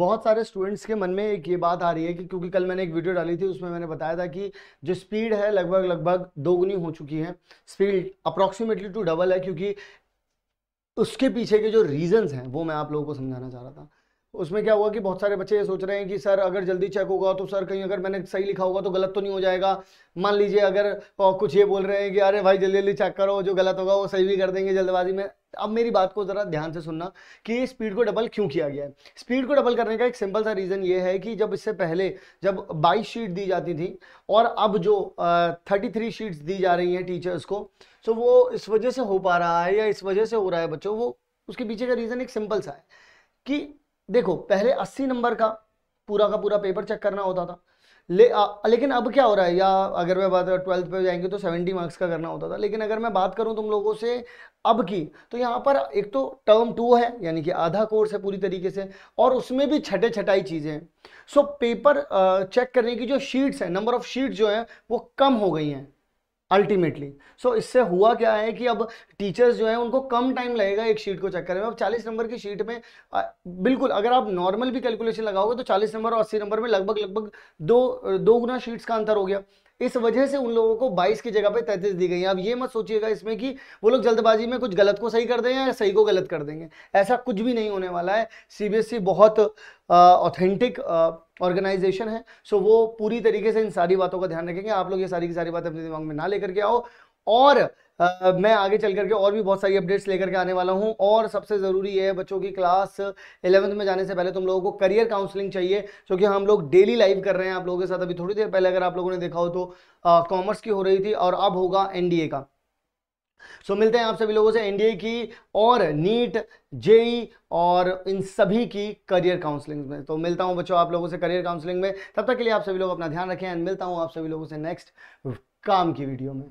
बहुत सारे स्टूडेंट्स के मन में एक ये बात आ रही है कि क्योंकि कल मैंने एक वीडियो डाली थी उसमें मैंने बताया था कि जो स्पीड है लगभग लगभग दोगुनी हो चुकी है स्पीड अप्रॉक्सीमेटली टू डबल है क्योंकि उसके पीछे के जो रीजंस हैं वो मैं आप लोगों को समझाना चाह रहा था उसमें क्या हुआ कि बहुत सारे बच्चे ये सोच रहे हैं कि सर अगर जल्दी चेक होगा तो सर कहीं अगर मैंने सही लिखा होगा तो गलत तो नहीं हो जाएगा मान लीजिए अगर कुछ ये बोल रहे हैं कि अरे भाई जल्दी जल्दी चेक करो जो गलत होगा वो सही भी कर देंगे जल्दबाजी में अब मेरी बात को ज़रा ध्यान से सुनना कि स्पीड को डबल क्यों किया गया है स्पीड को डबल करने का एक सिंपल सा रीज़न ये है कि जब इससे पहले जब 22 शीट दी जाती थी और अब जो थर्टी थ्री शीट्स दी जा रही हैं टीचर्स को तो वो इस वजह से हो पा रहा है या इस वजह से हो रहा है बच्चों वो उसके पीछे का रीज़न एक सिंपल सा है कि देखो पहले अस्सी नंबर का पूरा का पूरा पेपर चेक करना होता था ले आ, लेकिन अब क्या हो रहा है या अगर मैं बात ट्वेल्थ पे जाएंगे तो सेवेंटी मार्क्स का करना होता था लेकिन अगर मैं बात करूँ तुम लोगों से अब की तो यहाँ पर एक तो टर्म टू है यानी कि आधा कोर्स है पूरी तरीके से और उसमें भी छठे छटाई चीज़ें हैं सो पेपर चेक करने की जो शीट्स हैं नंबर ऑफ शीट जो हैं वो कम हो गई हैं अल्टीमेटली सो so, इससे हुआ क्या है कि अब टीचर्स जो है उनको कम टाइम लगेगा एक शीट को चेक करने में अब 40 नंबर की शीट में आ, बिल्कुल अगर आप नॉर्मल भी कैलकुलेशन लगाओगे तो 40 नंबर और 80 नंबर में लगभग लगभग दो दो गुना शीट्स का अंतर हो गया इस वजह से उन लोगों को 22 की जगह पे 33 दी गई है अब ये मत सोचिएगा इसमें कि वो लोग जल्दबाजी में कुछ गलत को सही कर देंगे या सही को गलत कर देंगे ऐसा कुछ भी नहीं होने वाला है सीबीएसई e बहुत ऑथेंटिक ऑर्गेनाइजेशन है सो वो पूरी तरीके से इन सारी बातों का ध्यान रखेंगे आप लोग ये सारी की सारी बातें अपने दिमाग में ना लेकर के आओ और आ, मैं आगे चल करके और भी बहुत सारी अपडेट्स लेकर के आने वाला हूँ और सबसे ज़रूरी है बच्चों की क्लास इलेवंथ में जाने से पहले तुम लोगों को करियर काउंसलिंग चाहिए क्योंकि हम लोग डेली लाइव कर रहे हैं आप लोगों के साथ अभी थोड़ी देर पहले अगर आप लोगों ने देखा हो तो कॉमर्स की हो रही थी और अब होगा एनडीए का सो so, मिलते हैं आप सभी लोगों से एनडीए की और नीट जेई e और इन सभी की करियर काउंसलिंग में तो मिलता हूं बच्चों आप लोगों से करियर काउंसलिंग में तब तक के लिए आप सभी लोग अपना ध्यान रखें एंड मिलता हूं आप सभी लोगों से नेक्स्ट काम की वीडियो में